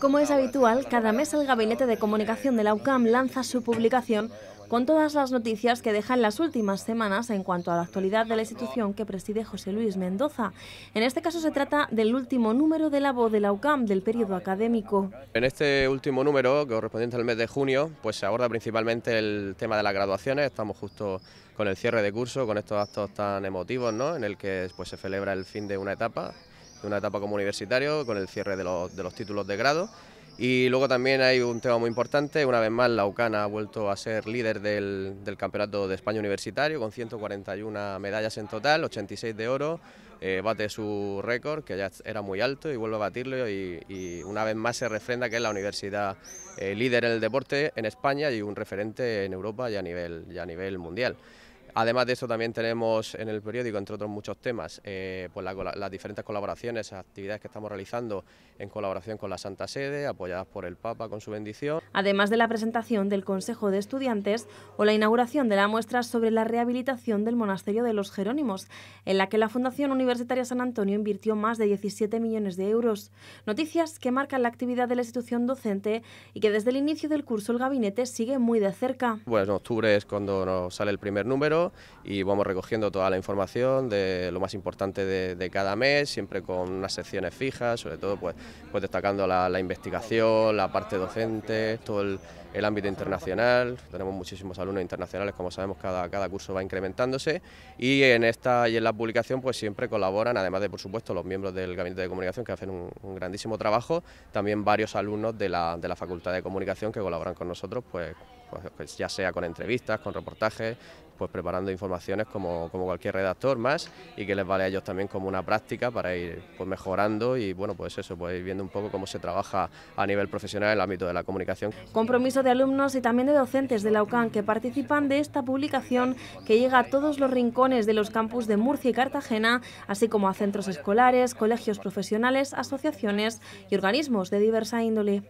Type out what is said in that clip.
Como es habitual, cada mes el Gabinete de Comunicación de la UCAM lanza su publicación con todas las noticias que dejan las últimas semanas en cuanto a la actualidad de la institución que preside José Luis Mendoza. En este caso se trata del último número de la voz de la UCAM del periodo académico. En este último número, correspondiente al mes de junio, pues se aborda principalmente el tema de las graduaciones. Estamos justo con el cierre de curso, con estos actos tan emotivos, ¿no? En el que pues, se celebra el fin de una etapa de una etapa como universitario, con el cierre de los, títulos de grado. Y luego también hay un tema muy importante, una vez más la UCANA ha vuelto a ser líder del, Campeonato de España Universitario con 141 medallas en total, 86 de oro, eh, bate su récord que ya era muy alto y vuelve a batirlo y, una vez más se refrenda que es la universidad eh, líder en el deporte en España y un referente en Europa y a nivel, y a nivel mundial. Además de eso también tenemos en el periódico, entre otros muchos temas, eh, pues las diferentes colaboraciones, actividades que estamos realizando en colaboración con la Santa Sede, apoyadas por el Papa con su bendición. Además de la presentación del Consejo de Estudiantes o la inauguración de la muestra sobre la rehabilitación del Monasterio de los Jerónimos, en la que la Fundación Universitaria San Antonio invirtió más de 17 millones de euros. Noticias que marcan la actividad de la institución docente y que desde el inicio del curso el gabinete sigue muy de cerca. Bueno, en octubre es cuando nos sale el primer número y vamos recogiendo toda la información de lo más importante de, cada mes, siempre con unas secciones fijas, sobre todo pues, pues destacando la, investigación, la parte docente, todo el, ámbito internacional. Tenemos muchísimos alumnos internacionales, como sabemos, cada, curso va incrementándose y en esta y en la publicación pues siempre colaboran, además de por supuesto los miembros del Gabinete de Comunicación que hacen un, grandísimo trabajo, también varios alumnos de la, de la Facultad de Comunicación que colaboran con nosotros pues pues, pues, ya sea con entrevistas, con reportajes, pues preparando informaciones como, cualquier redactor más y que les vale a ellos también como una práctica para ir pues mejorando y bueno pues eso, pues viendo un poco cómo se trabaja a nivel profesional en el ámbito de la comunicación. Compromiso de alumnos y también de docentes de la UCAN que participan de esta publicación que llega a todos los rincones de los campus de Murcia y Cartagena, así como a centros escolares, colegios profesionales, asociaciones y organismos de diversa índole.